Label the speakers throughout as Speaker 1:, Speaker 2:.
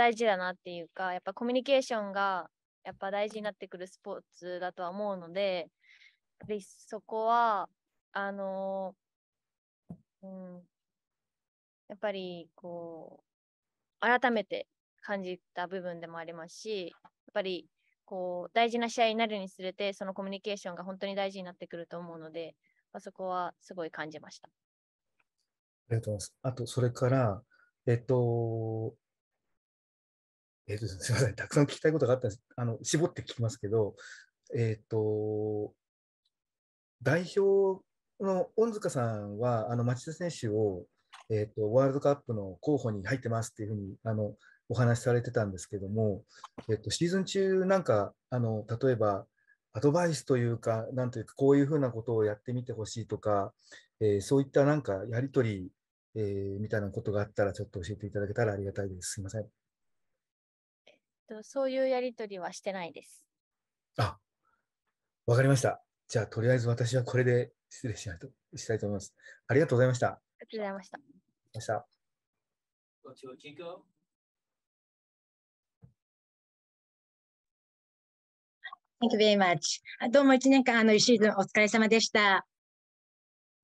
Speaker 1: 大事だなっていうかやっぱコミュニケーションがやっぱ大事になってくるスポーツだとは思うのででそこはあのうん、やっぱりこう改めて感じた部分でもありますしやっぱりこう大事な試合になるにつれてそのコミュニケーションが本当に大事になってくると思うので、あ、そこはすごい感じました。
Speaker 2: ありがとうございます。あとそれから、えっと、えー、と、すみません、たくさん聞きたいことがあったんです。あの、絞って聞きますけど、えっ、ー、と、代表の恩塚さんは、あの、町田選手を、えっ、ー、と、ワールドカップの候補に入ってますっていうふうに、あの、お話しされてたんですけども、えっと、シーズン中なんか、あの、例えば、アドバイスというか、なんというか、こういうふうなことをやってみてほしいとか、えー、そういったなんかやり取り、えー、みたいなことがあったら、ちょっと教えていただけたらありがたいです。すみません。
Speaker 1: と、そういうやり取りはしてないです。あ、
Speaker 2: わかりました。じゃあ、とりあえず私はこれで失礼しないとしたいと思います。ありがとうございました。ありがとうございました。ました。Thank you very much.
Speaker 1: どうも一年間、あの、シーズンお疲れ様でした。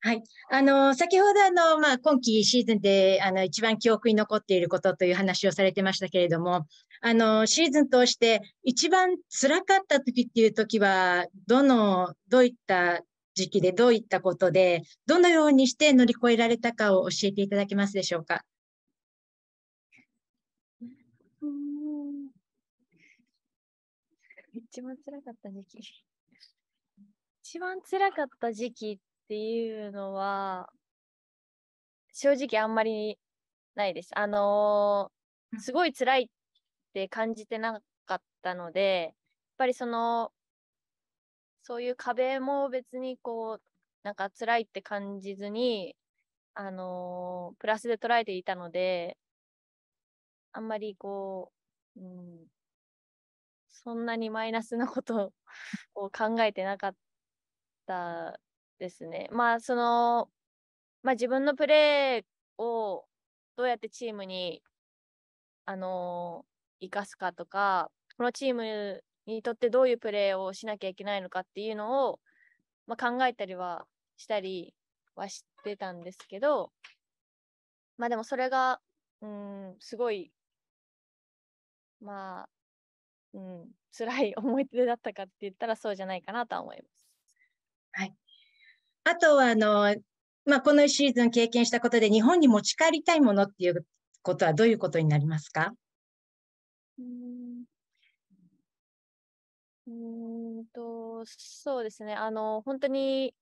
Speaker 1: はい、あの先ほどあの、まあ、今季シーズンであの一番記憶に残っていることという話をされてましたけれどもあのシーズン通して一番つらかった時っていう時はどのどういった時期でどういったことでどのようにして乗り越えられたかを教えていただけますでしょうか。一番らかった時期。一番辛かった時期っっていうのは、正直あんまりないです。あのー、すごい辛いって感じてなかったので、やっぱりその、そういう壁も別にこう、なんか辛いって感じずに、あのー、プラスで捉えていたので、あんまりこう、うん、そんなにマイナスなことを考えてなかったですね。まあ、その、まあ、自分のプレーをどうやってチームに、あの生かすかとか、このチームにとってどういうプレーをしなきゃいけないのかっていうのを、まあ、考えたりはしたりはしてたんですけど、まあでもそれが、うん、すごい、まあ、うん、辛い思い出だったかって言ったらそうじゃないかなとは思います。はい。あとはあの、まあ、このシーズン経験したことで日本に持ち帰りたいものっていうことはどういうことになりますかうんとそうですねあの本当に、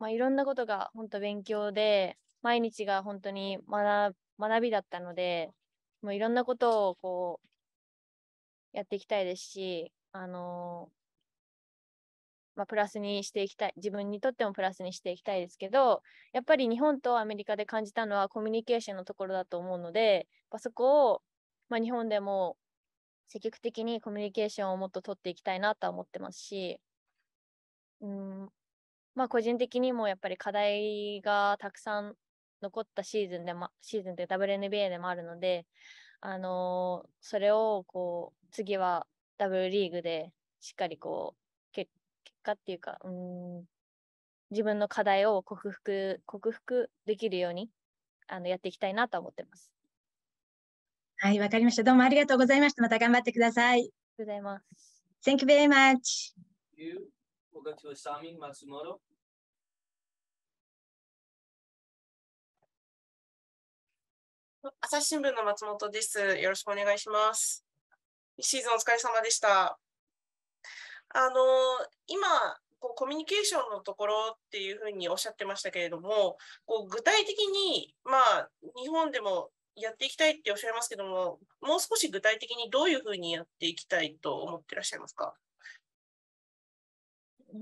Speaker 1: まあ、いろんなことが本当勉強で毎日が本当に学学びだったのでもういろんなことをこうやっていきたいですしあのまあ、プラスにしていきたい自分にとってもプラスにしていきたいですけどやっぱり日本とアメリカで感じたのはコミュニケーションのところだと思うのでそこを、まあ、日本でも積極的にコミュニケーションをもっと取っていきたいなとは思ってますし、うんまあ、個人的にもやっぱり課題がたくさん残ったシーズンでもシーズンって WNBA でもあるので、あのー、それをこう次は W リーグでしっかりこう果っていうか、うん、自分の課題を克服、克服できるように、あの、やっていきたいなと思ってます。はい、わかりました。どうもありがとうございました。また頑張ってください。ありがとうございます。Thank you very much.
Speaker 2: You, o g l c o a s a m i Matsumoto. 朝日新聞の松本です。よろしくお願いします。シーズンお疲れ様でした。あの
Speaker 3: 今こうコミュニケーションのところっていうふうにおっしゃってましたけれどもこう具体的に、まあ、日本でもやっていきたいっておっしゃいますけどももう
Speaker 2: 少し具体的にどういうふうにやっていきたいと思ってらっしゃいますかうん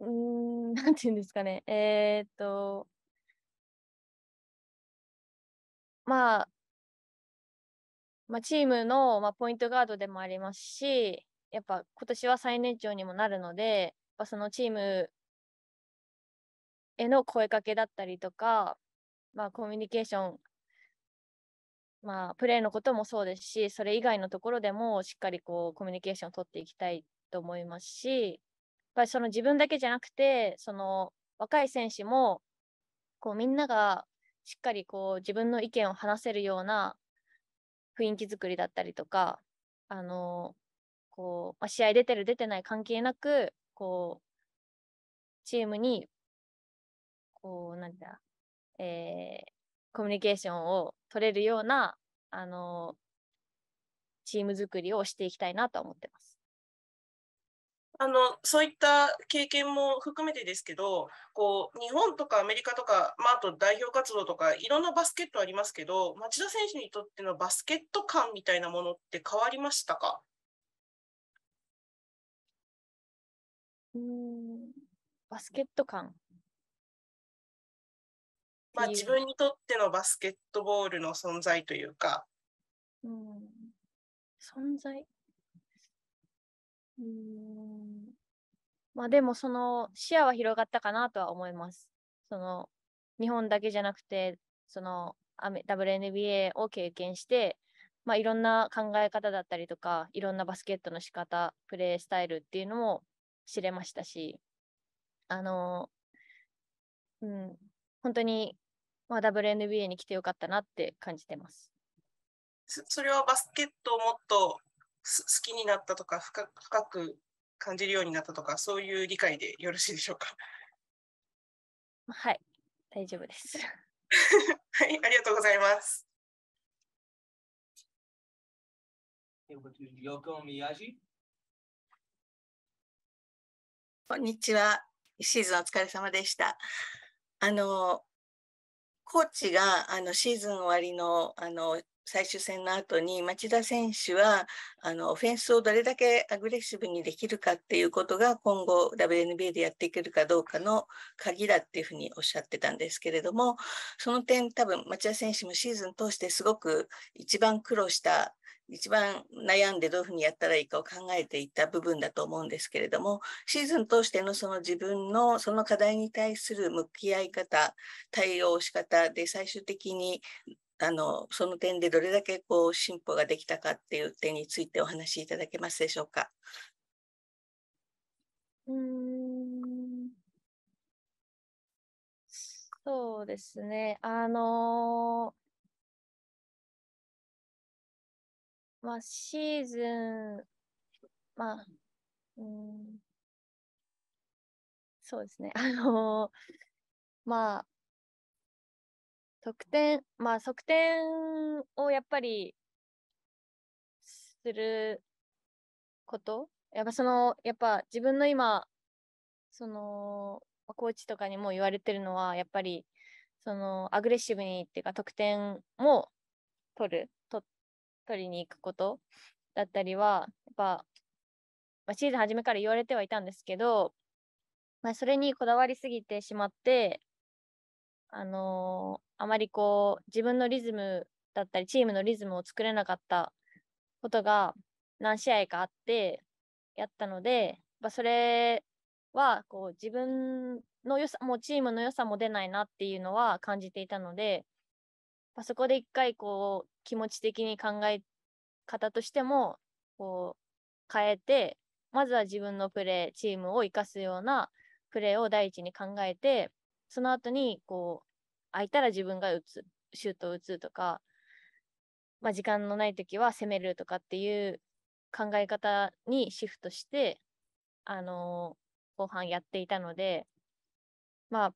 Speaker 2: うん
Speaker 1: なんていうんですかねえー、っとまあまあ、チームの、まあ、ポイントガードでもありますし、やっぱ今年は最年長にもなるので、やそのチームへの声かけだったりとか、まあ、コミュニケーション、まあ、プレーのこともそうですし、それ以外のところでもしっかりこうコミュニケーションを取っていきたいと思いますし、やっぱりその自分だけじゃなくて、その若い選手もこうみんながしっかりこう自分の意見を話せるような雰囲気作りだったりとか、あのこうまあ、試合出てる出てない関係なくこうチームにこうなんだ、えー、コミュニケーションを取れるようなあのチーム作りをしていきたいなと思ってます。
Speaker 3: あのそういった経験も含めてですけどこう日本とかアメリカとか、まあ、あと代表活動とかいろんなバスケットあ
Speaker 2: りますけど町田選手にとってのバスケット感みたいなものって変わりましたかうんバ
Speaker 1: スケット感
Speaker 2: まあ、自分にとってのバスケットボールの存在というか。
Speaker 1: うん、存在うんまあでもその視野は広がったかなとは思います。その日本だけじゃなくてその WNBA を経験して、まあ、いろんな考え方だったりとかいろんなバスケットの仕方プレースタイルっていうのも知れましたしあの、うん、本当に、まあ、WNBA に来てよかったなって感じてます。
Speaker 2: それはバスケットをもっと好
Speaker 3: きになったとか深く感じるようになったとかそういう理解でよろしいでしょうか
Speaker 1: はい大丈夫です
Speaker 2: はいありがとうございますこんにちはシー
Speaker 4: ズンお疲れ様でしたあのコーチがあのシーズン終わりのあの最終戦の後に町田選手はあのオフェンスをどれだけアグレッシブにできるかっていうことが今後 WNBA でやっていけるかどうかの鍵だっていうふうにおっしゃってたんですけれどもその点多分町田選手もシーズン通してすごく一番苦労した一番悩んでどういうふうにやったらいいかを考えていた部分だと思うんですけれどもシーズン通してのその自分のその課題に対する向き合い方対応し方で最終的にあのその点でどれだけこう進歩ができたかっていう点についてお話しいただけますでしょうか。うん
Speaker 1: そうですね、あの
Speaker 2: ー、まあ、シーズン、まあ、うん、そうです
Speaker 1: ね、あのー、まあ、得点まあ得点をやっぱりすることやっぱそのやっぱ自分の今そのコーチとかにも言われてるのはやっぱりそのアグレッシブにっていうか得点も取ると取りに行くことだったりはやっぱ、まあ、シーズン初めから言われてはいたんですけど、まあ、それにこだわりすぎてしまってあのーあまりこう自分のリズムだったりチームのリズムを作れなかったことが何試合かあってやったので、まあ、それはこう自分の良さもチームの良さも出ないなっていうのは感じていたので、まあ、そこで一回こう気持ち的に考え方としてもこう変えてまずは自分のプレーチームを生かすようなプレーを第一に考えてその後にこう空いたら自分が打つ、シュートを打つとか、まあ、時間のない時は攻めるとかっていう考え方にシフトして、あのー、後半やっていたので、まあ、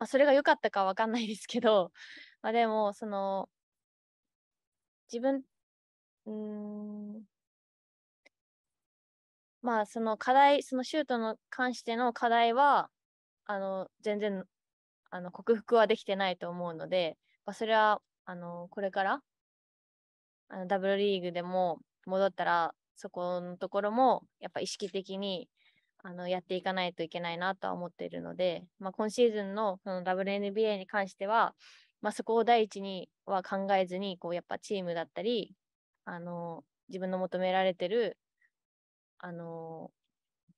Speaker 1: まあ、それが良かったかわかんないですけど、まあ、でも、その、自分、うん、まあ、その課題、そのシュートに関しての課題は、あの全然あの克服はできてないと思うので、まあ、それはあのこれからあのダブルリーグでも戻ったらそこのところもやっぱ意識的にあのやっていかないといけないなとは思っているので、まあ、今シーズンのその WNBA に関しては、まあ、そこを第一には考えずにこうやっぱチームだったりあの自分の求められてるあの、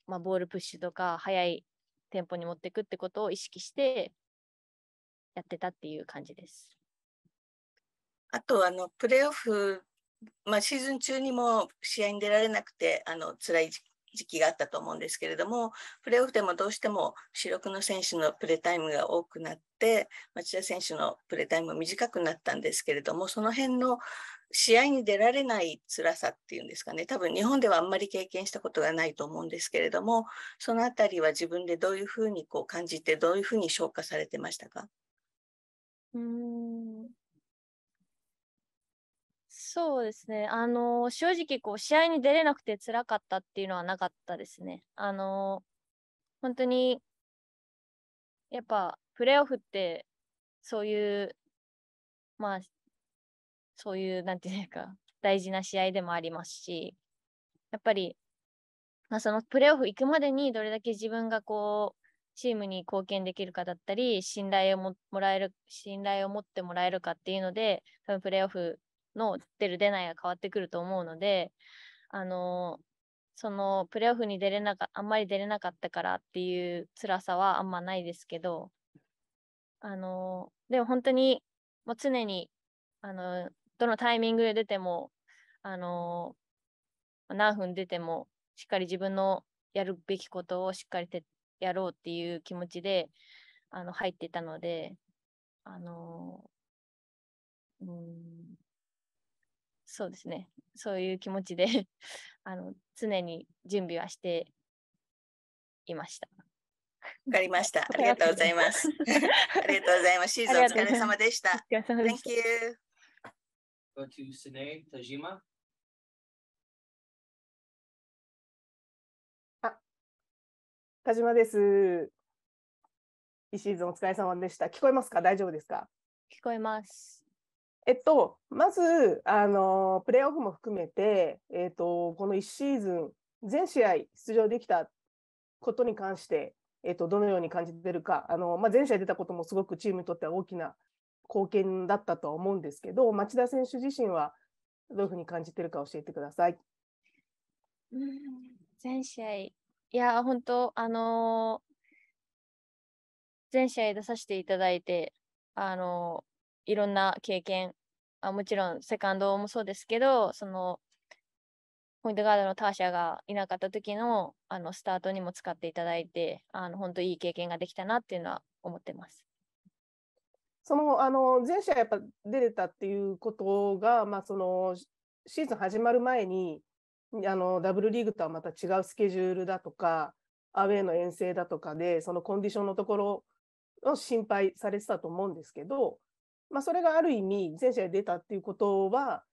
Speaker 1: まあ、ボールプッシュとか速い店舗に持っていくってことを意識してやってたって
Speaker 4: いう感じです。あとあのプレーオフ、まあ、シーズン中にも試合に出られなくてあの辛い時期があったと思うんですけれどもプレーオフでもどうしても主力の選手のプレータイムが多くなって町田選手のプレータイムも短くなったんですけれどもその辺の試合に出られない辛さっていうんですかね多分日本ではあんまり経験したことがないと思うんですけれどもそのあたりは自分でどういうふうにこう感じてどういうふうに消化されてましたか
Speaker 1: うんそうですねあの正直こう試合に出れなくて辛かったっていうのはなかったですねあの本当にやっぱプレーオフってそういうまあそういう、なんていうか、大事な試合でもありますし、やっぱり、まあ、そのプレーオフ行くまでにどれだけ自分がこう、チームに貢献できるかだったり、信頼をももらえる、信頼を持ってもらえるかっていうので、多分プレーオフの出る出ないが変わってくると思うので、あのそのプレーオフに出れなかあんまり出れなかったからっていう辛さはあんまないですけど、あのでも本当にもう常にあのどのタイミングで出ても、あのー、何分出ても、しっかり自分のやるべきことをしっかりやろうっていう気持ちで、あの、入ってたので、あのー、うん、そうですね。そういう気持ちで あの、常に準備はしていました。
Speaker 4: わかりました。ありがとうございます。ありがとうございます。シーズンお疲れ様でした。Thank you.
Speaker 1: Go to Sine Tajima.
Speaker 2: Tajima です。一シーズンお疲れ様でした。聞こえますか大丈夫です
Speaker 3: か
Speaker 1: 聞こえます。
Speaker 3: えっと、まず、あのプレーオフも含めて、えっと、この1シーズン、全試合出場できたことに関して、えっと、どのように感じてるか、あのまあ、全試合出たこともすごくチームにとっては大きな貢献だったとは思うんですけど、町田選手自身はどういうふうに感じてるか教えてください。
Speaker 1: 全試合、いや、本当、あのー、全試合出させていただいて、あのー、いろんな経験あ、もちろんセカンドもそうですけど、そのポイントガードのターシャがいなかった時のあのスタートにも使っていただいて、あの本当いい経験ができたなっていうのは思ってます。そ
Speaker 3: のあの前者やっぱ出れたっていうことが、まあ、そのシーズン始まる前にあのダブルリーグとはまた違うスケジュールだとかアウェーの遠征だとかでそのコンディションのところを心配されてたと思うんですけど、まあ、それがある意味前者合出たっていうことは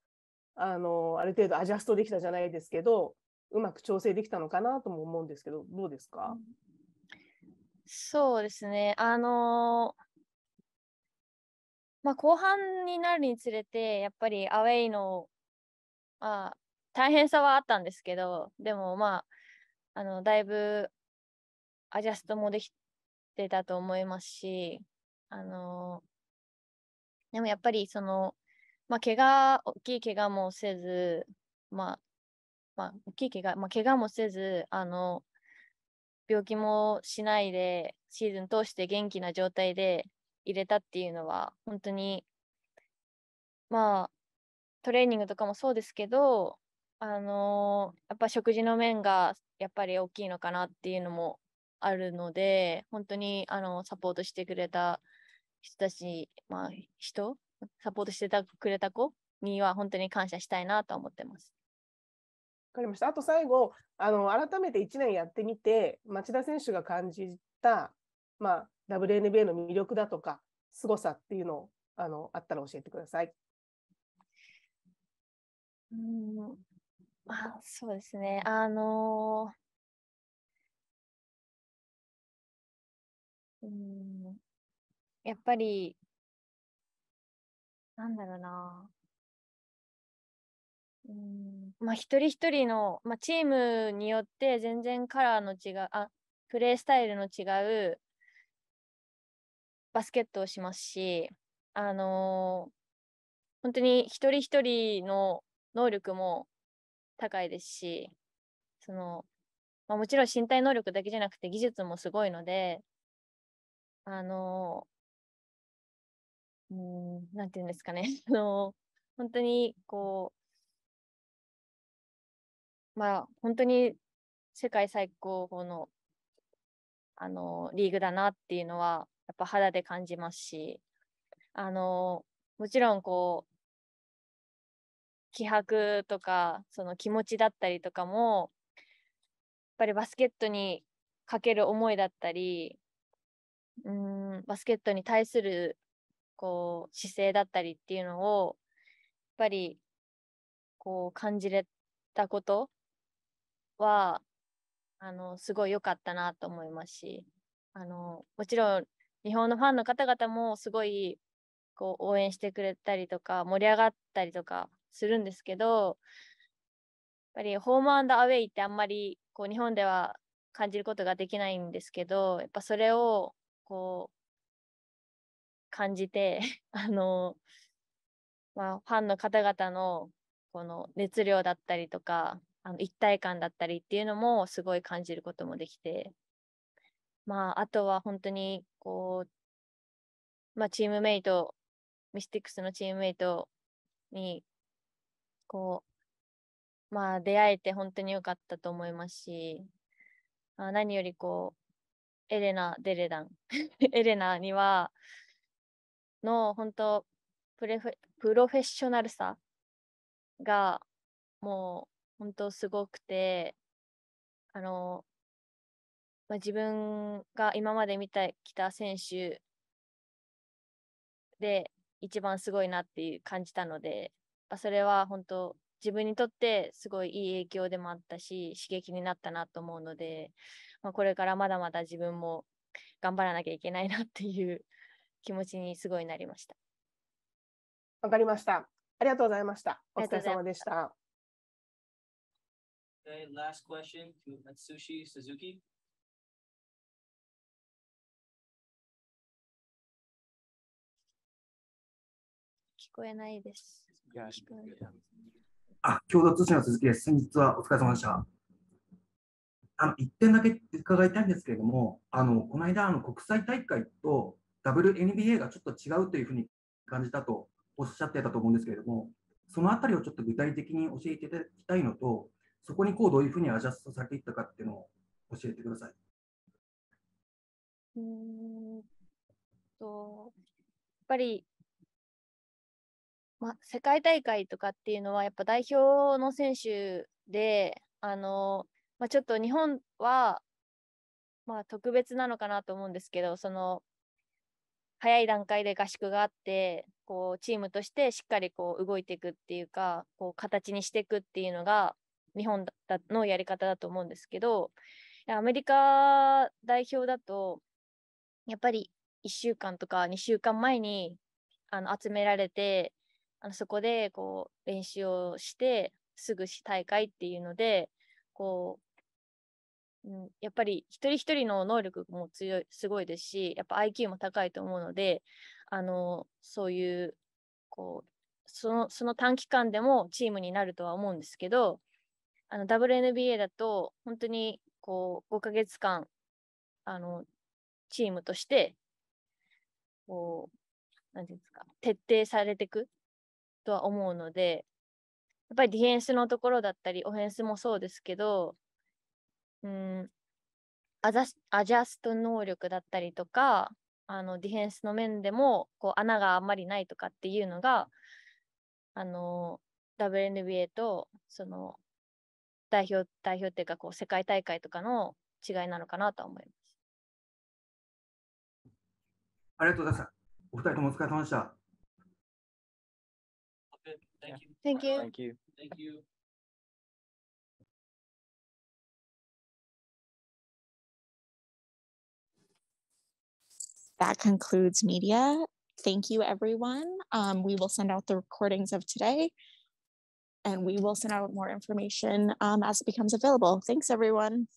Speaker 3: あのある程度アジャストできたじゃないですけどうまく調整できたのかなとも思うんですけどどうですか
Speaker 1: そうですねあのーまあ、後半になるにつれて、やっぱりアウェイの、まあ、大変さはあったんですけど、でもまあ、あのだいぶアジャストもできてたと思いますし、あのでもやっぱりその、まあ、怪我、大きい怪我もせず、まあ、まあ、大きい怪我、まあ、怪我もせず、あの、病気もしないで、シーズン通して元気な状態で入れたっていうのは本当にまあトレーニングとかもそうですけどあのー、やっぱ食事の面がやっぱり大きいのかなっていうのもあるので本当にあのサポートしてくれた人たち、まあ、人サポートしてたくれた子には本当に感謝したいなと思ってます。
Speaker 3: わかりました。あと最後、あの改めて1年やってみて、町田選手が感じた、まあ、WNBA の魅力だとか、凄さっていうのをあのあったら教えてください。
Speaker 4: うん
Speaker 2: まあ、そうですね。あのー、うん、やっぱり、
Speaker 1: なんだろうな。うんまあ、一人一人の、まあ、チームによって全然カラーの違うあプレースタイルの違うバスケットをしますし、あのー、本当に一人一人の能力も高いですし、その、まあ、もちろん身体能力だけじゃなくて技術もすごいので、あのー、うん、なんていうんですかね、の本当にこう、まあ、本当に世界最高峰のあのリーグだなっていうのはやっぱ肌で感じますし、あの、もちろんこう、気迫とか、その気持ちだったりとかも、やっぱりバスケットにかける思いだったり、うん、バスケットに対するこう姿勢だったりっていうのを、やっぱりこう感じれたことは、あの、すごい良かったなと思いますし、あの、もちろん日本のファンの方々もすごいこう応援してくれたりとか盛り上がったりとかするんですけどやっぱりホームアウェイってあんまりこう日本では感じることができないんですけどやっぱそれをこう感じて あのまあ、ファンの方々のこの熱量だったりとかあの一体感だったりっていうのもすごい感じることもできてまあ、あとは本当に、こう、まあ、チームメイト、ミスティックスのチームメイトに、こう、まあ、出会えて本当に良かったと思いますし、まあ、何よりこう、エレナ・デレダン、エレナには、の本当プレフェ、プロフェッショナルさが、もう、本当すごくて、あの、まあ、自分が今まで見てきた選手で一番すごいなっていう感じたので、まあ、それは本当自分にとってすごいいい影響でもあったし刺激になったなと思うので、まあ、これからまだまだ自分も頑張らなきゃいけないなっていう気持ちにすごいなりました。わかりました。ありがとうございました。お疲れ様でした。
Speaker 2: Okay, last question to Atsushi Suzuki.
Speaker 1: こえないです。
Speaker 2: よろしくお願いします。あ、共同通信の鈴木です。先日はお疲れ様でした。あの、一点だけ伺いたいんですけ
Speaker 1: れども、あの、この間、あの、国際大会と WNBA がちょっと違うというふうに感じたとおっしゃってたと思うんですけれども、そのあたりをちょっと具体的に教えていただきたいのと、そこにこうどういうふうにアジャストされていったかっていうのを教えてください。うんと、やっぱりま、世界大会とかっていうのはやっぱ代表の選手であの、まちょっと日本は、ま特別なのかなと思うんですけどその早い段階で合宿があってこうチームとしてしっかりこう動いていくっていうかこう形にしていくっていうのが日本だのやり方だと思うんですけどアメリカ代表だとやっぱり1週間とか2週間前にあの集められてあのそこでこう練習をしてすぐ大会っていうのでこう、うん、やっぱり一人一人の能力も強いすごいですしやっぱ IQ も高いと思うのであのそういうこうそのその短期間でもチームになるとは思うんですけどあの WNBA だと本当にこう5ヶ月間あのチームとしてこうんていうんですか徹底されていくとは思うので、やっぱりディフェンスのところだったり、オフェンスもそうですけど、うん、アジャスト能力だったりとか、あのディフェンスの面でもこう穴があんまりないとかっていうのが、あの WNBA とその代表代表っていうかこう世界大会とかの違いなのかなと思います。
Speaker 2: ありがとうございました。お二人ともお疲れ様でした。Thank you. Thank you. Thank you. Thank you. That concludes media. Thank you, everyone. Um, we will send out the recordings of today and we will send out more information um, as it becomes available. Thanks, everyone.